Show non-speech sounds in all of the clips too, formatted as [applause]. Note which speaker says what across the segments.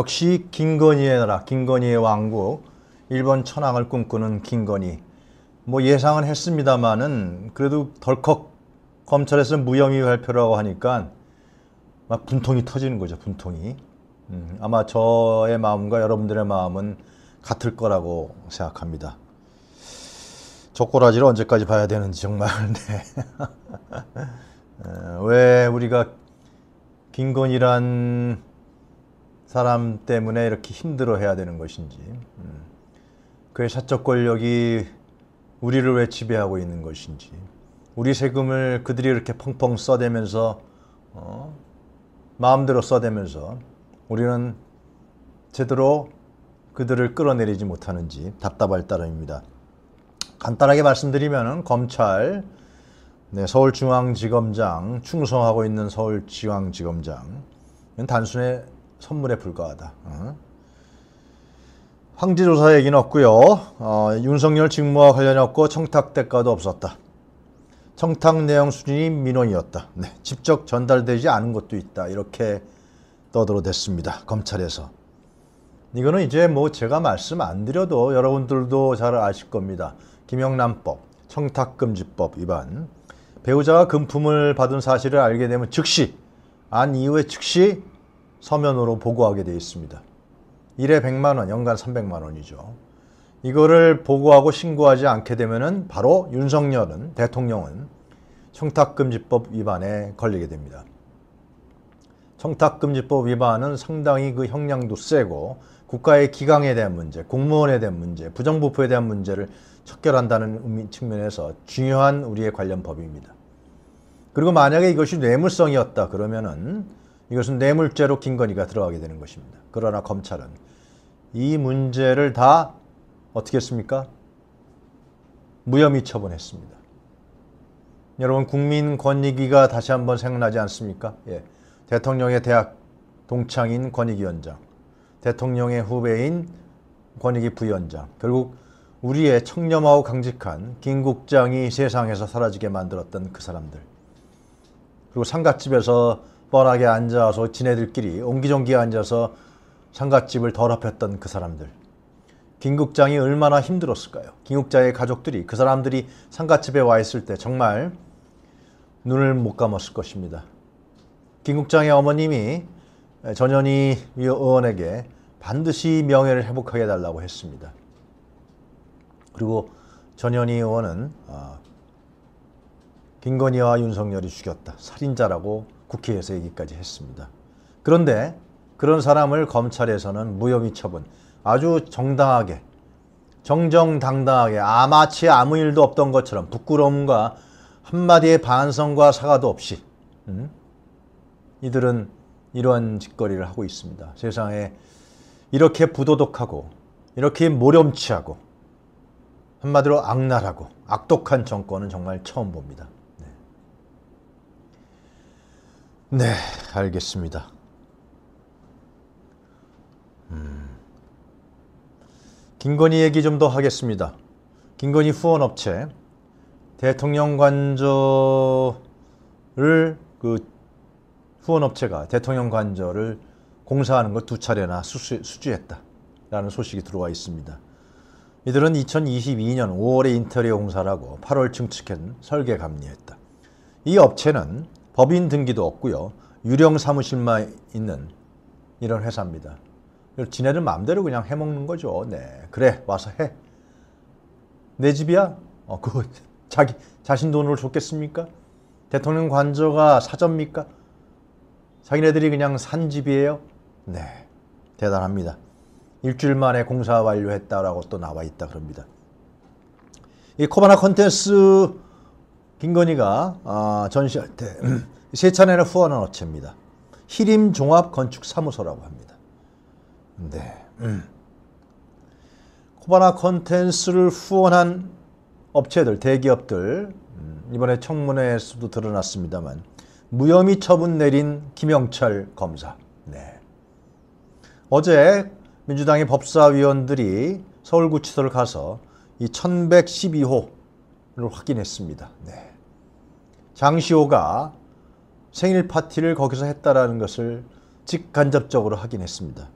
Speaker 1: 역시 김건희의 나라, 김건희의 왕국, 일본 천황을 꿈꾸는 김건희. 뭐 예상은 했습니다만은 그래도 덜컥 검찰에서 무혐의 발표라고 하니까 막 분통이 터지는 거죠, 분통이. 음, 아마 저의 마음과 여러분들의 마음은 같을 거라고 생각합니다. 족고라지를 언제까지 봐야 되는지 정말 [laughs] 네. 왜 우리가 김건희란 사람 때문에 이렇게 힘들어 해야 되는 것인지 음, 그의 사적 권력이 우리를 왜 지배하고 있는 것인지 우리 세금을 그들이 이렇게 펑펑 써대면서 어, 마음대로 써대면서 우리는 제대로 그들을 끌어내리지 못하는지 답답할 따름입니다. 간단하게 말씀드리면 검찰, 네, 서울중앙지검장, 충성하고 있는 서울중앙지검장 단순히 선물에 불과하다. 황지조사 얘기는 없고요. 어, 윤석열 직무와 관련이 없고 청탁 대가도 없었다. 청탁 내용 수준이 민원이었다. 네, 직접 전달되지 않은 것도 있다. 이렇게 떠들어댔습니다. 검찰에서. 이거는 이제 뭐 제가 말씀 안 드려도 여러분들도 잘 아실 겁니다. 김영란법, 청탁금지법 위반. 배우자가 금품을 받은 사실을 알게 되면 즉시 안 이후에 즉시 서면으로 보고하게 되어 있습니다. 1회 100만원, 연간 300만원이죠. 이거를 보고하고 신고하지 않게 되면 바로 윤석열은, 대통령은 청탁금지법 위반에 걸리게 됩니다. 청탁금지법 위반은 상당히 그 형량도 세고 국가의 기강에 대한 문제, 공무원에 대한 문제, 부정부패에 대한 문제를 척결한다는 측면에서 중요한 우리의 관련 법입니다. 그리고 만약에 이것이 뇌물성이었다 그러면은 이것은 뇌물죄로 김건희가 들어가게 되는 것입니다. 그러나 검찰은 이 문제를 다 어떻게 했습니까? 무혐의 처분했습니다. 여러분 국민 권익위가 다시 한번 생각나지 않습니까? 예. 대통령의 대학 동창인 권익위원장, 대통령의 후배인 권익위 부위원장, 결국 우리의 청렴하고 강직한 김 국장이 세상에서 사라지게 만들었던 그 사람들. 그리고 상갓집에서 뻔하게 앉아서 지네들끼리 옹기종기 앉아서 상갓집을 더럽혔던 그 사람들. 김국장이 얼마나 힘들었을까요? 김국장의 가족들이 그 사람들이 상갓집에 와 있을 때 정말 눈을 못 감았을 것입니다. 김국장의 어머님이 전현희 의원에게 반드시 명예를 회복하게 해달라고 했습니다. 그리고 전현희 의원은 아, 김건희와 윤석열이 죽였다. 살인자라고 국회에서 얘기까지 했습니다. 그런데 그런 사람을 검찰에서는 무혐의 처분, 아주 정당하게, 정정당당하게 아마치 아무 일도 없던 것처럼 부끄러움과 한마디의 반성과 사과도 없이 음? 이들은 이런 짓거리를 하고 있습니다. 세상에 이렇게 부도덕하고 이렇게 모렴치하고 한마디로 악랄하고 악독한 정권은 정말 처음 봅니다. 네, 알겠습니다. 음. 김건희 얘기 좀 더 하겠습니다. 김건희 후원업체 대통령 관저를 그 후원업체가 대통령 관저를 공사하는 것 두 차례나 수수, 수주했다라는 소식이 들어와 있습니다. 이들은 2022년 5월에 인테리어 공사라고 8월 증축한 설계 감리했다. 이 업체는 법인 등기도 없고요. 유령 사무실만 있는 이런 회사입니다. 지네들 마음대로 그냥 해먹는 거죠. 네, 그래 와서 해. 내 집이야? 어, 그 [laughs] 자기 자신 돈으로 줬겠습니까? 대통령 관저가 사전입니까? 자기네들이 그냥 산 집이에요? 네, 대단합니다. 일주일 만에 공사 완료했다라고 또 나와 있다 그럽니다. 이 코바나 컨텐츠 김건희가 어, 아, 전시할 때세 차례나 후원한 업체입니다. 희림 종합 건축 사무소라고 합니다. 네. 음. 코바나 컨텐츠를 후원한 업체들, 대기업들 음, 이번에 청문회에서도 드러났습니다만 무혐의 처분 내린 김영철 검사. 네. 어제 민주당의 법사위원들이 서울구치소를 가서 이 1112호를 확인했습니다. 네. 장시호가 생일 파티를 거기서 했다라는 것을 직간접적으로 확인했습니다.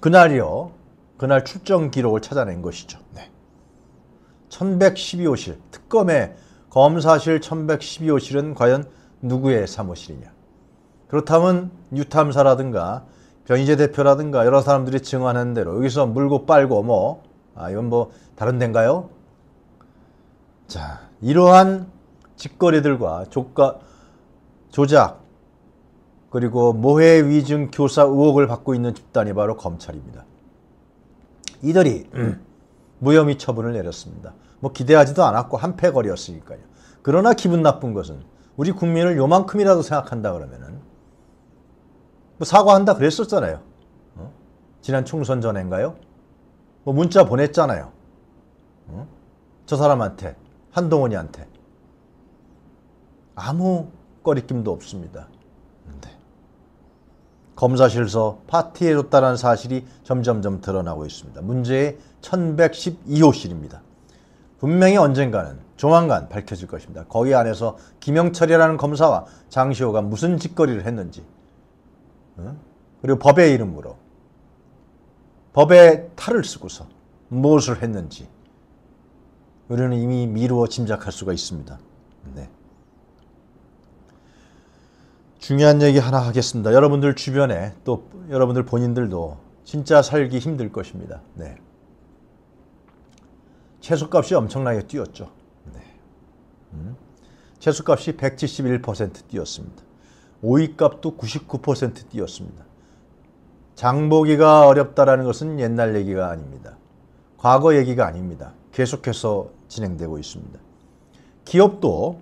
Speaker 1: 그날이요. 그날 출정 기록을 찾아낸 것이죠. 네. 1112호실, 특검의 검사실 1112호실은 과연 누구의 사무실이냐. 그렇다면 유탐사라든가 변희재 대표라든가 여러 사람들이 증언한 대로 여기서 물고 빨고 뭐, 아, 이건 뭐 다른 데인가요? 자, 이러한 직거래들과 조가 조작 그리고 모해 위증 교사 의혹을 받고 있는 집단이 바로 검찰입니다. 이들이 음. 무혐의 처분을 내렸습니다. 뭐 기대하지도 않았고 한패거리였으니까요. 그러나 기분 나쁜 것은 우리 국민을 요만큼이라도 생각한다 그러면은 뭐 사과한다 그랬었잖아요. 어? 지난 총선 전인가요? 뭐 문자 보냈잖아요. 어? 저 사람한테 한동훈이한테 아무 꺼리낌도 없습니다. 근 검사실에서 파티해줬다는 사실이 점점점 드러나고 있습니다. 문제의 1112호실입니다. 분명히 언젠가는 조만간 밝혀질 것입니다. 거기 안에서 김영철이라는 검사와 장시호가 무슨 짓거리를 했는지 그리고 법의 이름으로 법의 탈을 쓰고서 무엇을 했는지 우리는 이미 미루어 짐작할 수가 있습니다. 네. 중요한 얘기 하나 하겠습니다. 여러분들 주변에 또 여러분들 본인들도 진짜 살기 힘들 것입니다. 네. 채소값이 엄청나게 뛰었죠. 네. 음. 채소값이 171% 뛰었습니다. 오이값도 99% 뛰었습니다. 장보기가 어렵다라는 것은 옛날 얘기가 아닙니다. 과거 얘기가 아닙니다. 계속해서 진행되고 있습니다. 기업도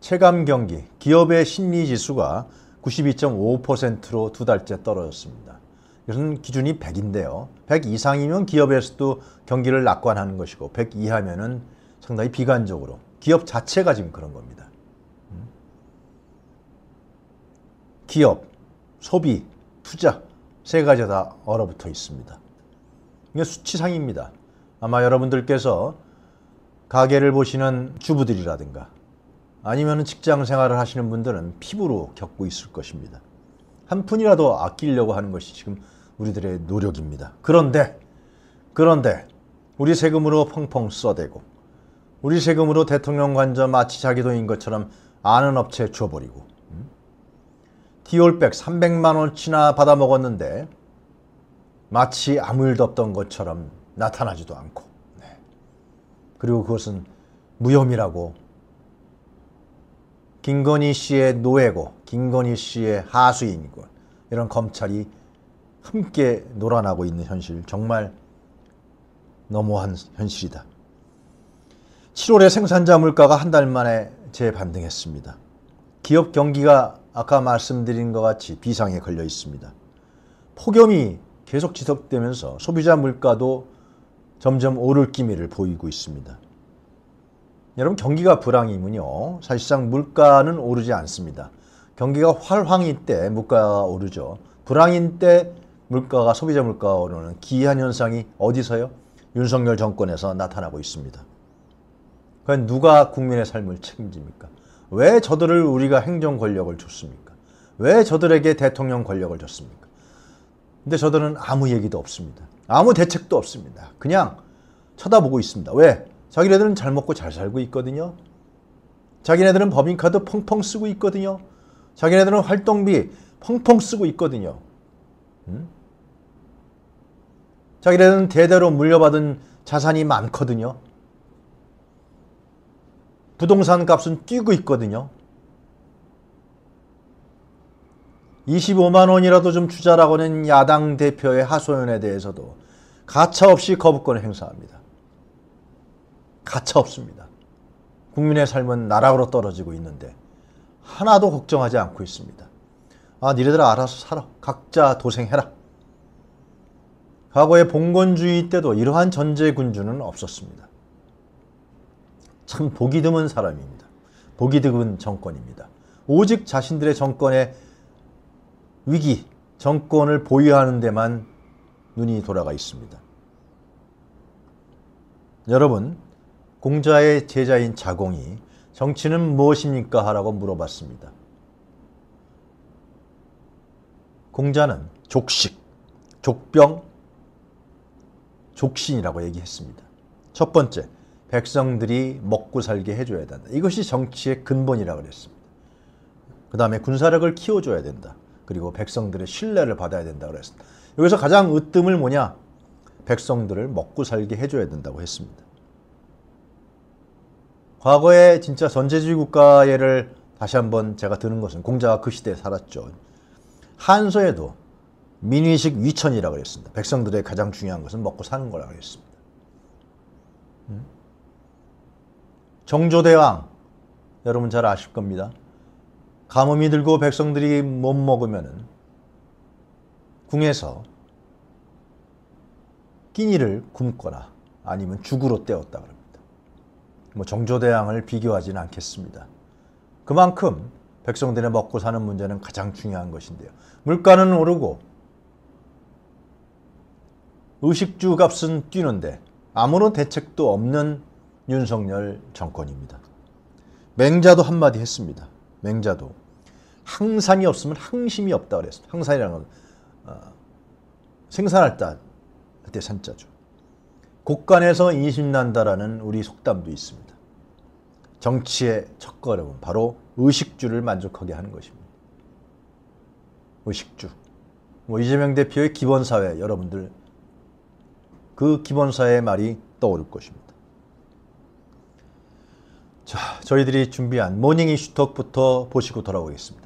Speaker 1: 체감 경기, 기업의 심리 지수가 92.5%로 두 달째 떨어졌습니다. 이것은 기준이 100인데요. 100 이상이면 기업에서도 경기를 낙관하는 것이고 100 이하면은 상당히 비관적으로 기업 자체가 지금 그런 겁니다. 음. 기업, 소비, 투자 세 가지 다 얼어붙어 있습니다. 이게 수치상입니다. 아마 여러분들께서 가게를 보시는 주부들이라든가 아니면 직장 생활을 하시는 분들은 피부로 겪고 있을 것입니다. 한 푼이라도 아끼려고 하는 것이 지금 우리들의 노력입니다. 그런데 그런데 우리 세금으로 펑펑 써대고 우리 세금으로 대통령 관저 마치 자기 돈인 것처럼 아는 업체 줘버리고 음? 디올백 300만 원치나 받아 먹었는데 마치 아무 일도 없던 것처럼 나타나지도 않고 네. 그리고 그것은 무혐의라고 김건희 씨의 노예고 김건희 씨의 하수인이 이런 검찰이 함께 놀아나고 있는 현실 정말 너무한 현실이다. 7월에 생산자 물가가 한 달 만에 재반등했습니다. 기업 경기가 아까 말씀드린 것 같이 비상에 걸려 있습니다. 폭염이 계속 지속되면서 소비자 물가도 점점 오를 기미를 보이고 있습니다. 여러분 경기가 불황이면요. 사실상 물가는 오르지 않습니다. 경기가 활황일 때 물가가 오르죠. 불황인 때 물가가 소비자 물가가 오르는 기이한 현상이 어디서요? 윤석열 정권에서 나타나고 있습니다. 그럼 누가 국민의 삶을 책임집니까? 왜 저들을 우리가 행정 권력을 줬습니까? 왜 저들에게 대통령 권력을 줬습니까? 근데 저들은 아무 얘기도 없습니다. 아무 대책도 없습니다. 그냥 쳐다보고 있습니다. 왜? 자기네들은 잘 먹고 잘 살고 있거든요. 자기네들은 법인카드 펑펑 쓰고 있거든요. 자기네들은 활동비 펑펑 쓰고 있거든요. 음? 자기네들은 대대로 물려받은 자산이 많거든요. 부동산 값은 뛰고 있거든요. 25만 원이라도 좀 주자라고 는 야당 대표의 하소연에 대해서도 가차없이 거부권을 행사합니다. 가차 없습니다. 국민의 삶은 나락으로 떨어지고 있는데 하나도 걱정하지 않고 있습니다. 아, 니네들 알아서 살아. 각자 도생해라. 과거의 봉건주의 때도 이러한 전제군주는 없었습니다. 참 보기 드문 사람입니다. 보기 드문 정권입니다. 오직 자신들의 정권의 위기, 정권을 보유하는 데만 눈이 돌아가 있습니다. 여러분, 공자의 제자인 자공이 정치는 무엇입니까? 하라고 물어봤습니다. 공자는 족식, 족병, 족신이라고 얘기했습니다. 첫 번째, 백성들이 먹고 살게 해줘야 된다. 이것이 정치의 근본이라고 그랬습니다. 그 다음에 군사력을 키워줘야 된다. 그리고 백성들의 신뢰를 받아야 된다고 그랬습니다. 여기서 가장 으뜸을 뭐냐? 백성들을 먹고 살게 해줘야 된다고 했습니다. 과거에 진짜 전제주의 국가 를 다시 한번 제가 드는 것은 공자가 그 시대에 살았죠. 한소에도 민의식 위천이라고 그랬습니다. 백성들의 가장 중요한 것은 먹고 사는 거라고 그랬습니다. 음? 정조대왕 여러분 잘 아실 겁니다. 가뭄이 들고 백성들이 못 먹으면 궁에서 끼니를 굶거나 아니면 죽으로 때웠다 그럽니다. 뭐 정조대왕을 비교하지는 않겠습니다. 그만큼 백성들의 먹고 사는 문제는 가장 중요한 것인데요. 물가는 오르고 의식주 값은 뛰는데 아무런 대책도 없는 윤석열 정권입니다. 맹자도 한마디 했습니다. 맹자도 항산이 없으면 항심이 없다 그랬어. 항산이라는 건 어, 생산할 때 산자죠. 곡간에서 인심 난다라는 우리 속담도 있습니다. 정치의 첫 걸음은 바로 의식주를 만족하게 하는 것입니다. 의식주. 뭐 이재명 대표의 기본사회 여러분들 그 기본사회의 말이 떠오를 것입니다. 자, 저희들이 준비한 모닝 이슈톡부터 보시고 돌아오겠습니다.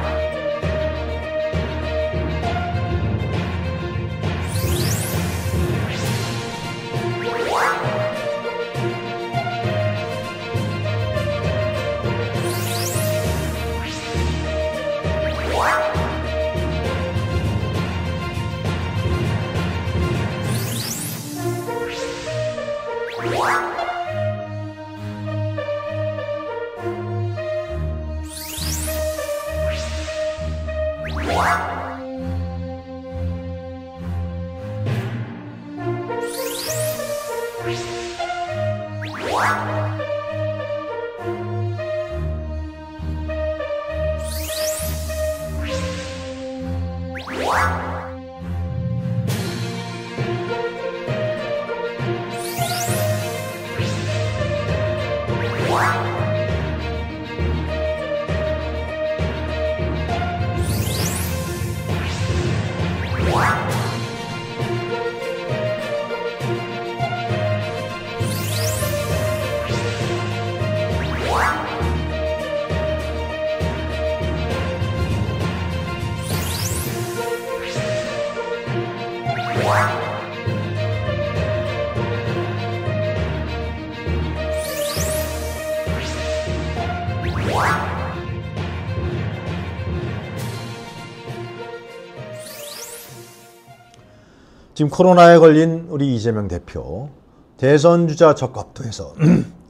Speaker 1: 지금 코로나에 걸린 우리 이재명 대표 대선 주자 적합도에서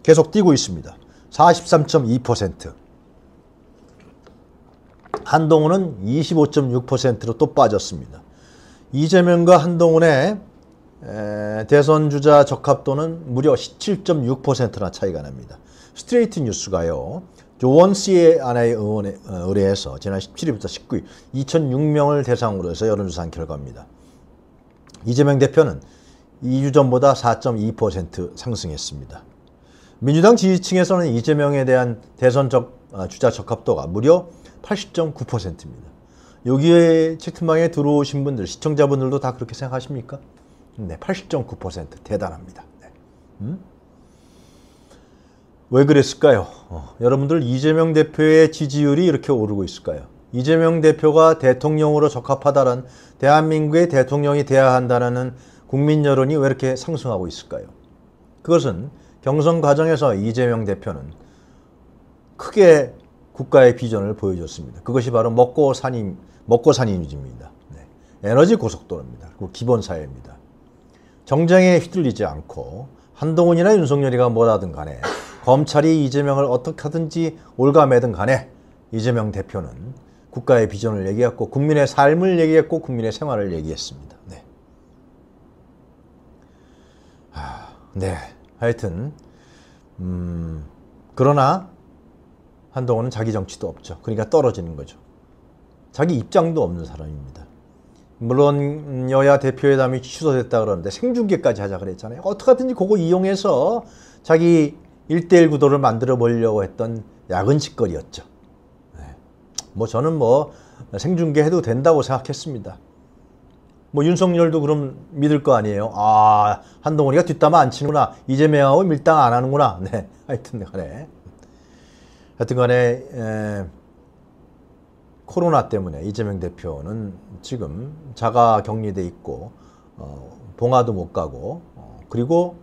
Speaker 1: 계속 뛰고 있습니다. 43.2% 한동훈은 25.6%로 또 빠졌습니다. 이재명과 한동훈의 대선 주자 적합도는 무려 17.6%나 차이가 납니다. 스트레이트 뉴스가요. 조원 씨의 아내의 의원에 어, 의뢰해서 지난 17일부터 19일 2006명을 대상으로 해서 여론조사한 결과입니다. 이재명 대표는 2주 전보다 4.2% 상승했습니다. 민주당 지지층에서는 이재명에 대한 대선 적, 아, 주자 적합도가 무려 80.9%입니다. 여기에 채팅방에 들어오신 분들, 시청자분들도 다 그렇게 생각하십니까? 네, 80.9% 대단합니다. 네. 음? 왜 그랬을까요? 어, 여러분들 이재명 대표의 지지율이 이렇게 오르고 있을까요? 이재명 대표가 대통령으로 적합하다는 대한민국의 대통령이 돼야 한다는 국민 여론이 왜 이렇게 상승하고 있을까요? 그것은 경선 과정에서 이재명 대표는 크게 국가의 비전을 보여줬습니다. 그것이 바로 먹고 사님, 먹고 사님입니다. 네. 에너지 고속도로입니다. 그 기본 사회입니다. 정쟁에 휘둘리지 않고 한동훈이나 윤석열이가 뭐라든 간에 검찰이 이재명을 어떻게 하든지 올가매든 간에 이재명 대표는 국가의 비전을 얘기했고 국민의 삶을 얘기했고 국민의 생활을 얘기했습니다. 네. 하, 아, 네. 하여튼 음, 그러나 한동훈은 자기 정치도 없죠. 그러니까 떨어지는 거죠. 자기 입장도 없는 사람입니다. 물론 여야 대표회담이 취소됐다 그러는데 생중계까지 하자 그랬잖아요. 어떻게든지 그거 이용해서 자기 일대일 구도를 만들어 보려고 했던 야근 짓거리였죠. 뭐 저는 뭐 생중계 해도 된다고 생각했습니다. 뭐 윤석열도 그럼 믿을 거 아니에요. 아 한동훈이가 뒷담화 안 치는구나. 이재명하고 밀당 안 하는구나. [laughs] 네 하여튼 간에 하여튼 간에 에, 코로나 때문에 이재명 대표는 지금 자가 격리돼 있고 어, 봉화도 못 가고 어, 그리고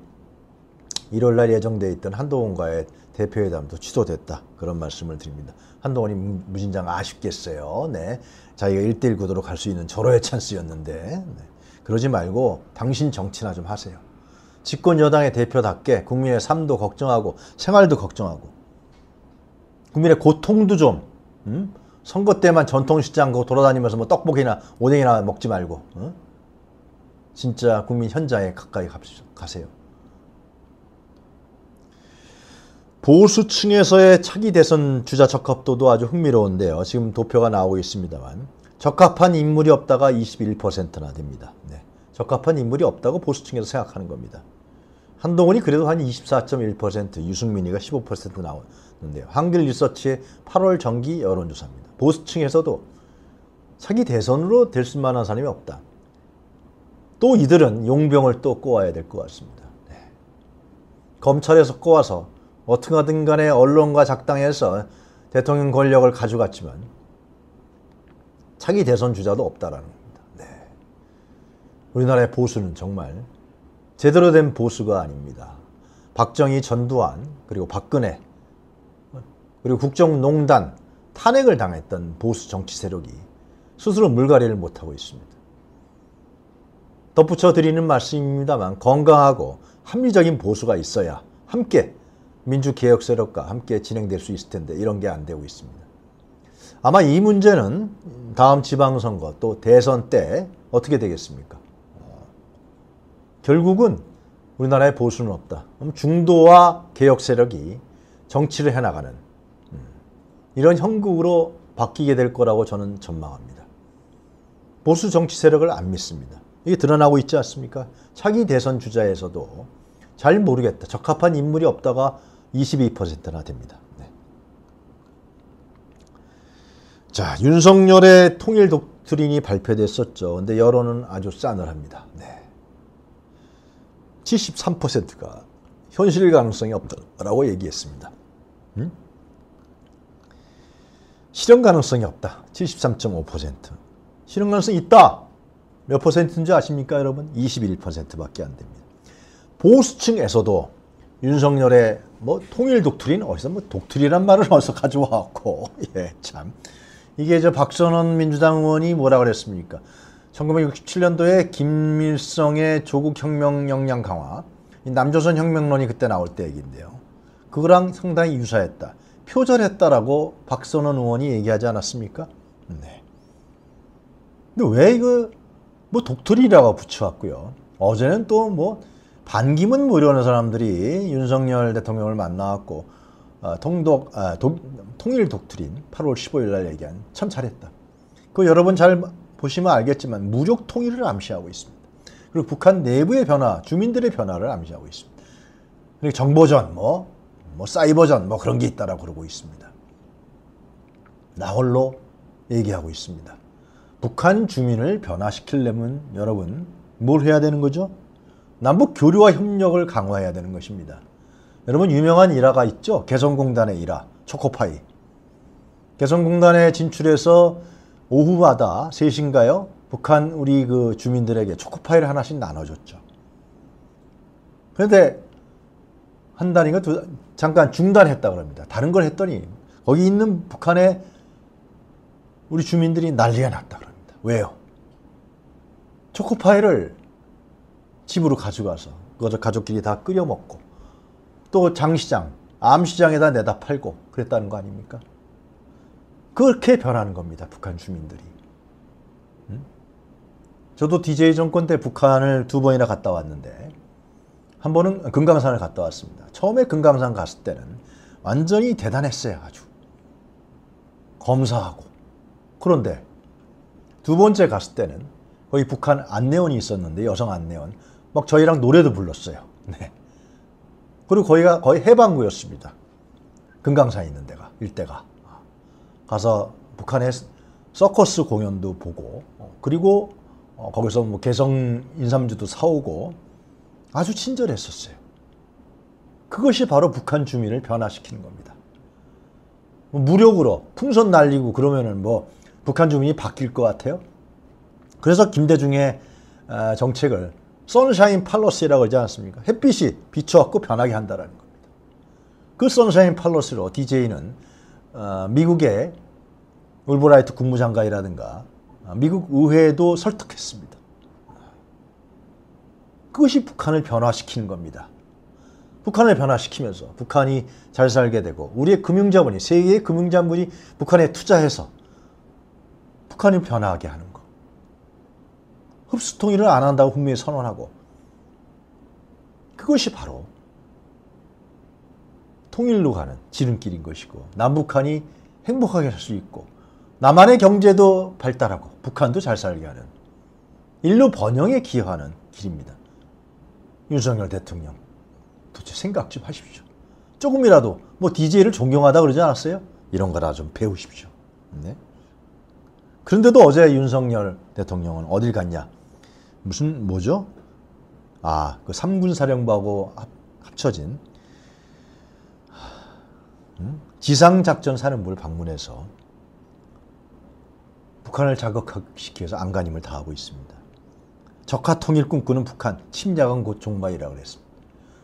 Speaker 1: 일요날 예정돼 있던 한동훈과의 대표회담도 취소됐다. 그런 말씀을 드립니다. 한동훈이 무진장 아쉽겠어요. 네. 자기가 일대일 구도로 갈 수 있는 절호의 찬스였는데. 네. 그러지 말고 당신 정치나 좀 하세요. 집권 여당의 대표답게 국민의 삶도 걱정하고 생활도 걱정하고 국민의 고통도 좀 음? 선거 때만 전통시장 돌아다니면서 뭐 떡볶이나 오뎅이나 먹지 말고 음? 진짜 국민 현장에 가까이 가세요. 보수층에서의 차기 대선 주자 적합도도 아주 흥미로운데요. 지금 도표가 나오고 있습니다만 적합한 인물이 없다가 21%나 됩니다. 네. 적합한 인물이 없다고 보수층에서 생각하는 겁니다. 한동훈이 그래도 한 24.1%, 유승민이가 15% 나오는데요. 한길 리서치의 8월 정기 여론조사입니다. 보수층에서도 차기 대선으로 될수 만한 사람이 없다. 또 이들은 용병을 또 꼬아야 될 것 같습니다. 네. 검찰에서 꼬아서 어떻게 하든 간에 언론과 작당해서 대통령 권력을 가져갔지만 차기 대선 주자도 없다라는 겁니다. 네. 우리나라의 보수는 정말 제대로 된 보수가 아닙니다. 박정희, 전두환, 그리고 박근혜, 그리고 국정농단, 탄핵을 당했던 보수 정치 세력이 스스로 물갈이를 못하고 있습니다. 덧붙여 드리는 말씀입니다만 건강하고 합리적인 보수가 있어야 함께 민주개혁 세력과 함께 진행될 수 있을 텐데 이런 게 안 되고 있습니다. 아마 이 문제는 다음 지방선거 또 대선 때 어떻게 되겠습니까? 결국은 우리나라에 보수는 없다. 중도와 개혁 세력이 정치를 해나가는 음, 이런 형국으로 바뀌게 될 거라고 저는 전망합니다. 보수 정치 세력을 안 믿습니다. 이게 드러나고 있지 않습니까? 차기 대선 주자에서도 잘 모르겠다. 적합한 인물이 없다가 22%나 됩니다. 네. 자, 윤석열의 통일 독트린이 발표됐었죠. 근데 여론은 아주 싸늘합니다. 네. 73%가 현실 가능성이 없다라고 얘기했습니다. 음? 실현 가능성이 없다. 73.5%. 실현 가능성이 있다. 몇 퍼센트인지 아십니까 여러분? 21%밖에 안 됩니다. 보수층에서도 윤석열의 뭐 통일 독트린 어디서 뭐 독트리란 린 말을 [laughs] 어디서 가져왔고예참 [laughs] 이게 저 박선원 민주당 의원이 뭐라 그랬습니까? 1967년도에 김일성의 조국 혁명 역량 강화 남조선 혁명론이 그때 나올 때 얘기인데요. 그거랑 상당히 유사했다. 표절했다라고 박선원 의원이 얘기하지 않았습니까? 네. 근데 왜 이거 뭐독트린이라고 붙여왔고요. 어제는 또뭐 반기문 무려는 사람들이 윤석열 대통령을 만나왔고 어, 통독, 아, 독, 통일 독트린 8월 15일 날 얘기한 참 잘했다. 그 여러분 잘 보시면 알겠지만 무력 통일을 암시하고 있습니다. 그리고 북한 내부의 변화, 주민들의 변화를 암시하고 있습니다. 그리고 정보전, 뭐, 뭐 사이버전, 뭐 그런 게 있다라고 그러고 있습니다. 나홀로 얘기하고 있습니다. 북한 주민을 변화시키려면 여러분 뭘 해야 되는 거죠? 남북 교류와 협력을 강화해야 되는 것입니다. 여러분 유명한 일화가 있죠. 개성공단의 일화, 초코파이. 개성공단에 진출해서 오후마다 3시인가요? 북한 우리 그 주민들에게 초코파이를 하나씩 나눠줬죠. 그런데 한 달인가 두, 잠깐 중단했다고 럽니다 다른 걸 했더니 거기 있는 북한의 우리 주민들이 난리가 났다 그럽니다. 왜요? 초코파이를 집으로 가져가서 그것을 가족끼리 다 끓여 먹고 또 장시장, 암시장에다 내다 팔고 그랬다는 거 아닙니까? 그렇게 변하는 겁니다. 북한 주민들이. 저도 DJ 정권 때 북한을 두 번이나 갔다 왔는데 한 번은 금강산을 갔다 왔습니다. 처음에 금강산 갔을 때는 완전히 대단했어요. 아주. 검사하고. 그런데 두 번째 갔을 때는 거의 북한 안내원이 있었는데 여성 안내원 막 저희랑 노래도 불렀어요. [laughs] 네. 그리고 거기가 거의 해방구였습니다. 금강산 있는 데가 일대가 가서 북한의 서커스 공연도 보고 어, 그리고 어, 거기서 뭐 개성 인삼주도 사오고 아주 친절했었어요. 그것이 바로 북한 주민을 변화시키는 겁니다. 뭐 무력으로 풍선 날리고 그러면은 뭐 북한 주민이 바뀔 것 같아요. 그래서 김대중의 아, 정책을 선샤인 팔러스라고 그러지 않습니까? 햇빛이 비춰갖고 변하게 한다라는 겁니다. 그 선샤인 팔러스로 DJ는 미국의 울브라이트 국무장관이라든가 어, 미국 의회도 설득했습니다. 그것이 북한을 변화시키는 겁니다. 북한을 변화시키면서 북한이 잘 살게 되고 우리의 금융자본이 세계의 금융자본이 북한에 투자해서 북한이 변화하게 하는 거 흡수통일을 안 한다고 분명히 선언하고 그것이 바로 통일로 가는 지름길인 것이고 남북한이 행복하게 살 수 있고 남한의 경제도 발달하고 북한도 잘 살게 하는 인류 번영에 기여하는 길입니다. 윤석열 대통령 도대체 생각 좀 하십시오. 조금이라도 뭐 DJ를 존경하다 그러지 않았어요? 이런 거라 좀 배우십시오. 네? 그런데도 어제 윤석열 대통령은 어딜 갔냐? 무슨 뭐죠? 아, 그 삼군 사령부하고 합, 쳐진 지상작전 음? 사령부를 방문해서 북한을 자극시기 서 안간힘을 다하고 있습니다. 적화 통일 꿈꾸는 북한 침략은 곧 종말이라고 그랬습니다.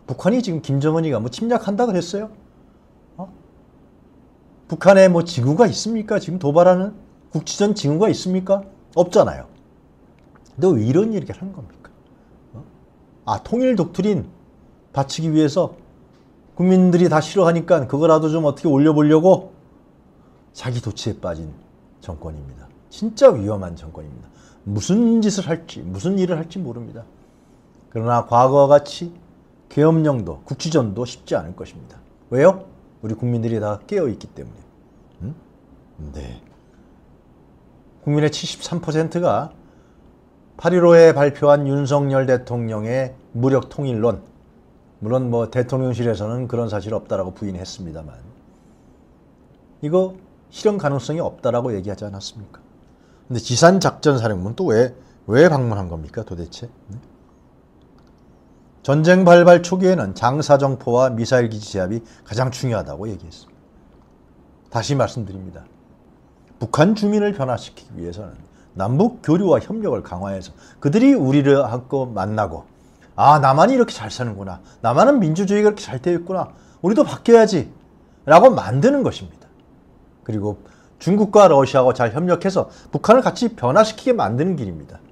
Speaker 1: 북한이 지금 김정은이가 뭐 침략한다 그랬어요? 어? 북한에 뭐 지구가 있습니까? 지금 도발하는 국지전 지구가 있습니까? 없잖아요. 너왜 이런 얘기를 하는 겁니까? 어? 아 통일 독트린 바치기 위해서 국민들이 다 싫어하니까 그거라도 좀 어떻게 올려보려고 자기 도치에 빠진 정권입니다. 진짜 위험한 정권입니다. 무슨 짓을 할지 무슨 일을 할지 모릅니다. 그러나 과거와 같이 계엄령도 국지전도 쉽지 않을 것입니다. 왜요? 우리 국민들이 다 깨어있기 때문에. 음? 네. 국민의 73%가 8.15에 발표한 윤석열 대통령의 무력 통일론 물론 뭐 대통령실에서는 그런 사실 없다라고 부인했습니다만 이거 실현 가능성이 없다라고 얘기하지 않았습니까? 근데 지산작전사령부는 또 왜 왜 방문한 겁니까 도대체? 네? 전쟁 발발 초기에는 장사정포와 미사일 기지 제압이 가장 중요하다고 얘기했습니다. 다시 말씀드립니다. 북한 주민을 변화시키기 위해서는 남북 교류와 협력을 강화해서 그들이 우리를 안고 만나고 아 나만이 이렇게 잘 사는구나 나만은 민주주의가 이렇게 잘 되어 있구나 우리도 바뀌어야지 라고 만드는 것입니다. 그리고 중국과 러시아와 잘 협력해서 북한을 같이 변화시키게 만드는 길입니다.